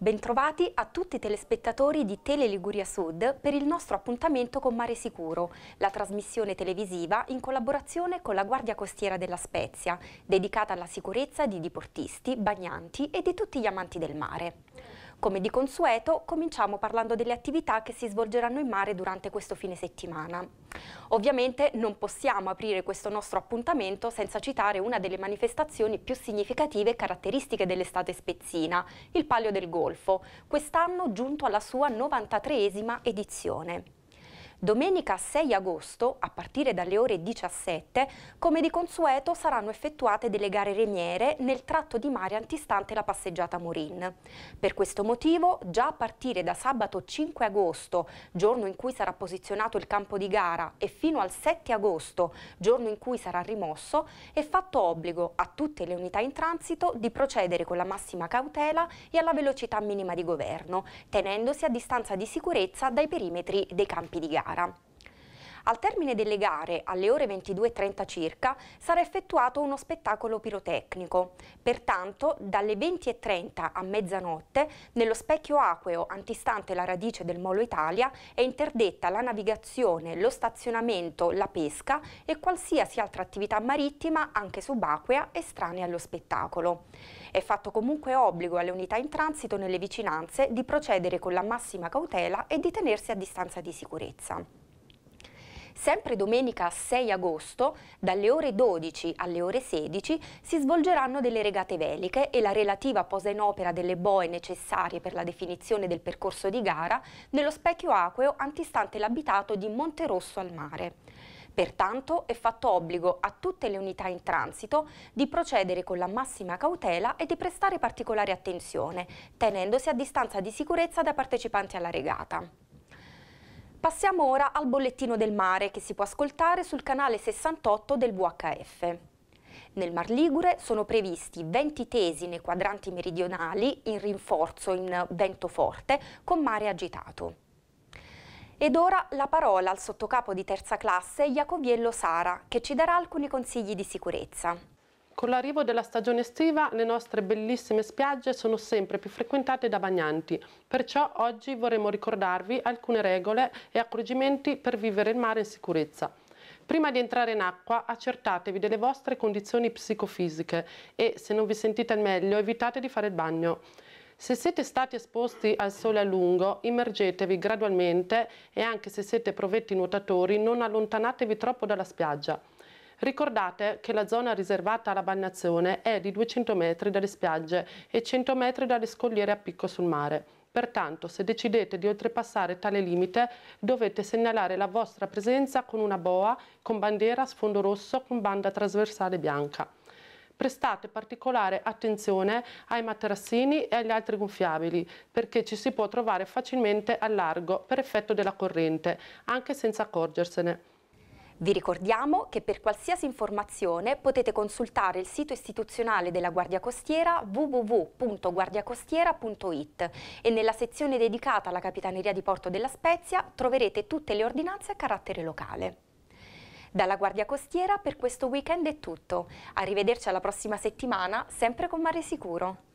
Bentrovati a tutti i telespettatori di Tele Liguria Sud per il nostro appuntamento con Mare Sicuro, la trasmissione televisiva in collaborazione con la Guardia Costiera della Spezia, dedicata alla sicurezza di diportisti, bagnanti e di tutti gli amanti del mare. Come di consueto, cominciamo parlando delle attività che si svolgeranno in mare durante questo fine settimana. Ovviamente non possiamo aprire questo nostro appuntamento senza citare una delle manifestazioni più significative e caratteristiche dell'estate spezzina, il Palio del Golfo, quest'anno giunto alla sua 93esima edizione. Domenica 6 agosto, a partire dalle ore 17, come di consueto saranno effettuate delle gare remiere nel tratto di mare antistante la passeggiata Morin. Per questo motivo, già a partire da sabato 5 agosto, giorno in cui sarà posizionato il campo di gara, e fino al 7 agosto, giorno in cui sarà rimosso, è fatto obbligo a tutte le unità in transito di procedere con la massima cautela e alla velocità minima di governo, tenendosi a distanza di sicurezza dai perimetri dei campi di gara. Ferrara. Al termine delle gare, alle ore 22.30 circa, sarà effettuato uno spettacolo pirotecnico. Pertanto, dalle 20.30 a mezzanotte, nello specchio acqueo antistante la radice del Molo Italia, è interdetta la navigazione, lo stazionamento, la pesca e qualsiasi altra attività marittima, anche subacquea, estranea allo spettacolo. È fatto comunque obbligo alle unità in transito nelle vicinanze di procedere con la massima cautela e di tenersi a distanza di sicurezza. Sempre domenica 6 agosto, dalle ore 12 alle ore 16, si svolgeranno delle regate veliche e la relativa posa in opera delle boe necessarie per la definizione del percorso di gara nello specchio acqueo antistante l'abitato di Monterosso al mare. Pertanto è fatto obbligo a tutte le unità in transito di procedere con la massima cautela e di prestare particolare attenzione, tenendosi a distanza di sicurezza da partecipanti alla regata. Passiamo ora al bollettino del mare che si può ascoltare sul canale 68 del VHF. Nel Mar Ligure sono previsti 20 tesi nei quadranti meridionali in rinforzo in vento forte con mare agitato. Ed ora la parola al sottocapo di terza classe Iacoviello Sara che ci darà alcuni consigli di sicurezza. Con l'arrivo della stagione estiva le nostre bellissime spiagge sono sempre più frequentate da bagnanti, perciò oggi vorremmo ricordarvi alcune regole e accorgimenti per vivere il mare in sicurezza. Prima di entrare in acqua accertatevi delle vostre condizioni psicofisiche e se non vi sentite al meglio evitate di fare il bagno. Se siete stati esposti al sole a lungo, immergetevi gradualmente e anche se siete provetti nuotatori non allontanatevi troppo dalla spiaggia. Ricordate che la zona riservata alla bagnazione è di 200 metri dalle spiagge e 100 metri dalle scogliere a picco sul mare. Pertanto, se decidete di oltrepassare tale limite, dovete segnalare la vostra presenza con una boa, con bandiera a sfondo rosso, con banda trasversale bianca. Prestate particolare attenzione ai materassini e agli altri gonfiabili, perché ci si può trovare facilmente al largo per effetto della corrente, anche senza accorgersene. Vi ricordiamo che per qualsiasi informazione potete consultare il sito istituzionale della Guardia Costiera www.guardiacostiera.it e nella sezione dedicata alla Capitaneria di Porto della Spezia troverete tutte le ordinanze a carattere locale. Dalla Guardia Costiera per questo weekend è tutto. Arrivederci alla prossima settimana, sempre con Mare Sicuro.